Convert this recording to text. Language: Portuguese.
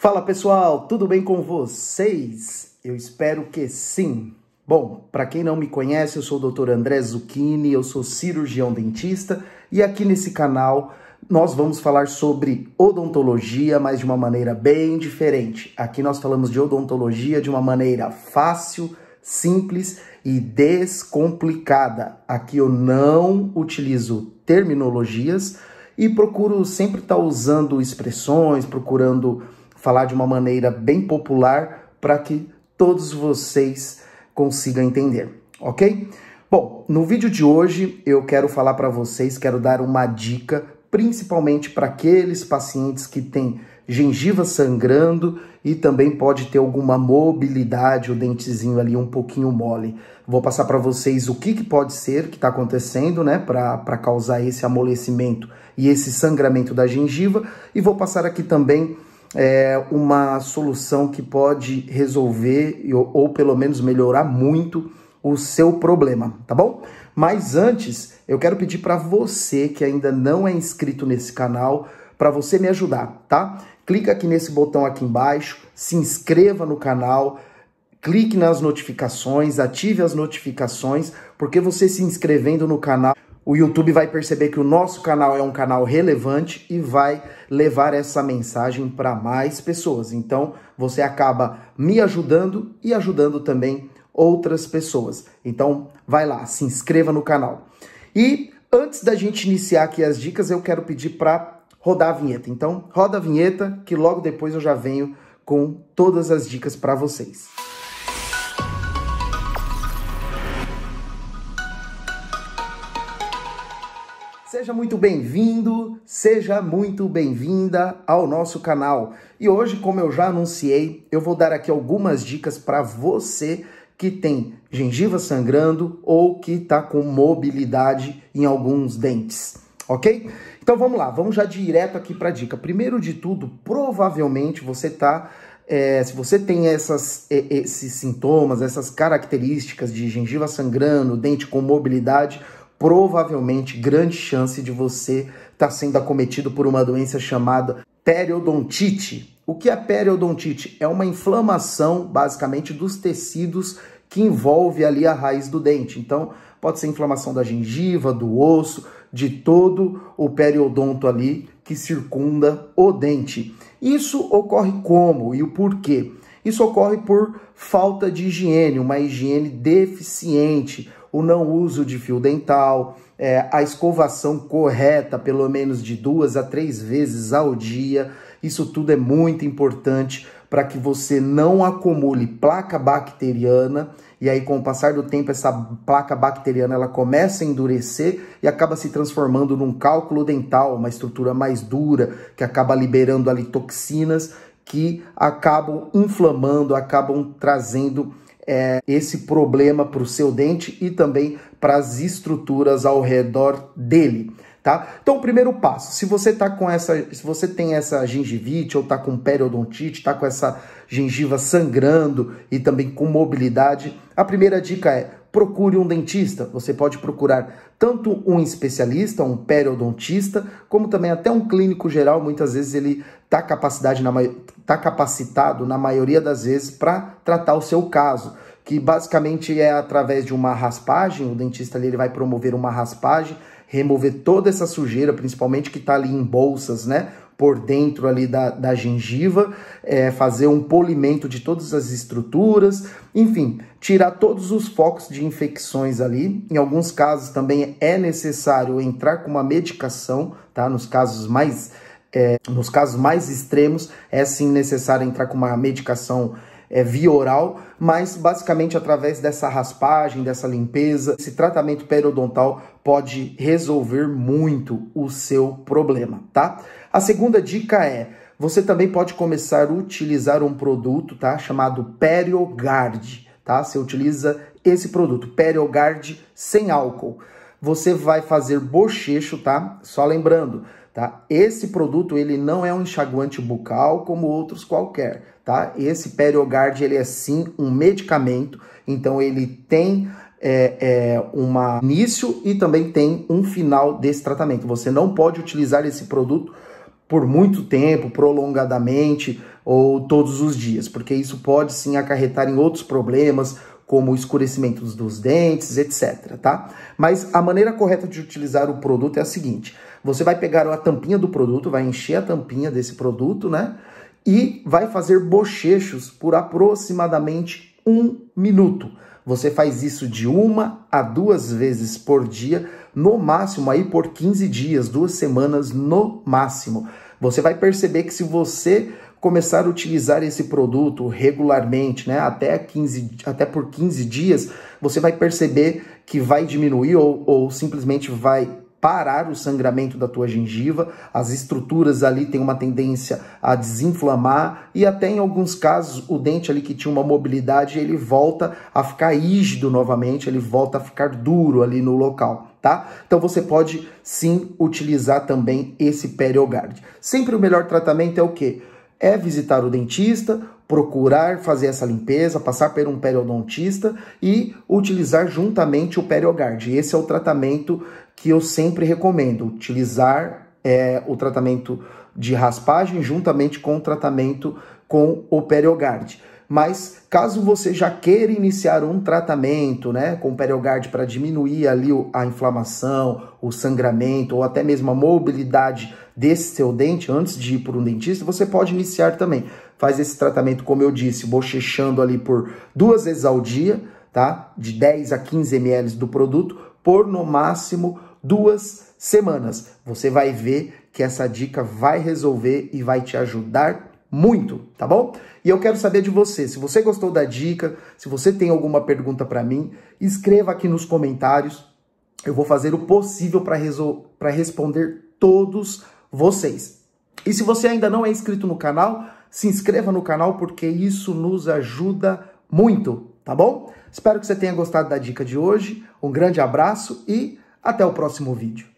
Fala pessoal, tudo bem com vocês? Eu espero que sim. Bom, para quem não me conhece, eu sou o Dr. André Zucchini, eu sou cirurgião dentista e aqui nesse canal nós vamos falar sobre odontologia, mas de uma maneira bem diferente. Aqui nós falamos de odontologia de uma maneira fácil, simples e descomplicada. Aqui eu não utilizo terminologias e procuro sempre estar tá usando expressões, procurando falar de uma maneira bem popular para que todos vocês consigam entender, ok? Bom, no vídeo de hoje eu quero falar para vocês, quero dar uma dica, principalmente para aqueles pacientes que têm gengiva sangrando e também pode ter alguma mobilidade, o dentezinho ali um pouquinho mole. Vou passar para vocês o que, que pode ser que está acontecendo, né, para causar esse amolecimento e esse sangramento da gengiva, e vou passar aqui também é, uma solução que pode resolver ou, ou pelo menos melhorar muito o seu problema, tá bom? Mas antes, eu quero pedir para você que ainda não é inscrito nesse canal, para você me ajudar, tá? Clica aqui nesse botão aqui embaixo, se inscreva no canal, clique nas notificações, ative as notificações, porque você se inscrevendo no canal o YouTube vai perceber que o nosso canal é um canal relevante e vai levar essa mensagem para mais pessoas. Então, você acaba me ajudando e ajudando também outras pessoas. Então, vai lá, se inscreva no canal. E antes da gente iniciar aqui as dicas, eu quero pedir para rodar a vinheta. Então, roda a vinheta que logo depois eu já venho com todas as dicas para vocês. seja muito bem-vindo, seja muito bem-vinda ao nosso canal. E hoje, como eu já anunciei, eu vou dar aqui algumas dicas para você que tem gengiva sangrando ou que está com mobilidade em alguns dentes, ok? Então vamos lá, vamos já direto aqui para a dica. Primeiro de tudo, provavelmente você está é, se você tem essas, esses sintomas, essas características de gengiva sangrando, dente com mobilidade, provavelmente grande chance de você estar tá sendo acometido por uma doença chamada periodontite. O que é periodontite? É uma inflamação, basicamente, dos tecidos que envolve ali a raiz do dente. Então, pode ser inflamação da gengiva, do osso, de todo o periodonto ali que circunda o dente. Isso ocorre como e o porquê? Isso ocorre por falta de higiene, uma higiene deficiente, o não uso de fio dental, é, a escovação correta, pelo menos de duas a três vezes ao dia. Isso tudo é muito importante para que você não acumule placa bacteriana e aí com o passar do tempo essa placa bacteriana ela começa a endurecer e acaba se transformando num cálculo dental, uma estrutura mais dura que acaba liberando ali toxinas que acabam inflamando, acabam trazendo é, esse problema para o seu dente e também para as estruturas ao redor dele. Tá? Então, o primeiro passo, se você tá com essa, se você tem essa gengivite ou está com periodontite, está com essa gengiva sangrando e também com mobilidade, a primeira dica é procure um dentista. Você pode procurar tanto um especialista, um periodontista, como também até um clínico geral. Muitas vezes ele está tá capacitado, na maioria das vezes, para tratar o seu caso que basicamente é através de uma raspagem, o dentista ali, ele vai promover uma raspagem, remover toda essa sujeira, principalmente que está ali em bolsas, né? por dentro ali da, da gengiva, é, fazer um polimento de todas as estruturas, enfim, tirar todos os focos de infecções ali. Em alguns casos também é necessário entrar com uma medicação, tá? Nos casos mais, é, nos casos mais extremos, é sim necessário entrar com uma medicação é, via oral, mas basicamente através dessa raspagem, dessa limpeza, esse tratamento periodontal pode resolver muito o seu problema, tá? A segunda dica é você também pode começar a utilizar um produto, tá? Chamado PerioGuard, tá? Você utiliza esse produto, PerioGuard sem álcool. Você vai fazer bochecho, tá? Só lembrando, Tá? Esse produto ele não é um enxaguante bucal como outros qualquer. Tá? Esse Periogard ele é sim um medicamento, então ele tem é, é, início e também tem um final desse tratamento. Você não pode utilizar esse produto por muito tempo, prolongadamente ou todos os dias, porque isso pode sim acarretar em outros problemas, como o escurecimento dos dentes, etc. Tá? Mas a maneira correta de utilizar o produto é a seguinte: você vai pegar a tampinha do produto, vai encher a tampinha desse produto, né? E vai fazer bochechos por aproximadamente um minuto. Você faz isso de uma a duas vezes por dia, no máximo aí por 15 dias, duas semanas no máximo. Você vai perceber que se você começar a utilizar esse produto regularmente, né, até, 15, até por 15 dias, você vai perceber que vai diminuir ou, ou simplesmente vai parar o sangramento da tua gengiva, as estruturas ali têm uma tendência a desinflamar e até em alguns casos o dente ali que tinha uma mobilidade, ele volta a ficar rígido novamente, ele volta a ficar duro ali no local. Tá? Então você pode sim utilizar também esse periogard. Sempre o melhor tratamento é o quê? é visitar o dentista, procurar fazer essa limpeza, passar por um periodontista e utilizar juntamente o Periogard. Esse é o tratamento que eu sempre recomendo, utilizar é, o tratamento de raspagem juntamente com o tratamento com o Periogard. Mas caso você já queira iniciar um tratamento né, com Periogard para diminuir ali a inflamação, o sangramento ou até mesmo a mobilidade desse seu dente antes de ir para um dentista, você pode iniciar também. Faz esse tratamento, como eu disse, bochechando ali por duas vezes ao dia, tá? De 10 a 15 ml do produto, por no máximo duas semanas. Você vai ver que essa dica vai resolver e vai te ajudar muito, tá bom? E eu quero saber de você, se você gostou da dica, se você tem alguma pergunta para mim, escreva aqui nos comentários. Eu vou fazer o possível para responder todos vocês. E se você ainda não é inscrito no canal, se inscreva no canal porque isso nos ajuda muito, tá bom? Espero que você tenha gostado da dica de hoje. Um grande abraço e até o próximo vídeo.